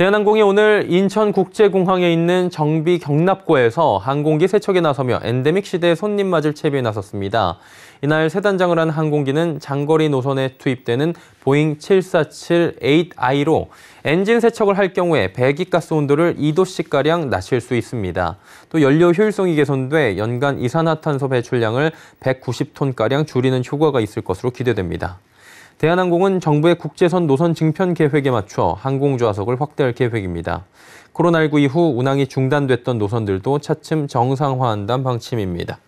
대한항공이 오늘 인천국제공항에 있는 정비 경납고에서 항공기 세척에 나서며 엔데믹 시대의 손님 맞을 채비에 나섰습니다. 이날 세단장을 한 항공기는 장거리 노선에 투입되는 보잉 747-8I로 엔진 세척을 할 경우에 배기가스 온도를 2도씩가량 낮출 수 있습니다. 또 연료 효율성이 개선돼 연간 이산화탄소 배출량을 190톤가량 줄이는 효과가 있을 것으로 기대됩니다. 대한항공은 정부의 국제선 노선 증편 계획에 맞춰 항공 좌석을 확대할 계획입니다. 코로나19 이후 운항이 중단됐던 노선들도 차츰 정상화한다는 방침입니다.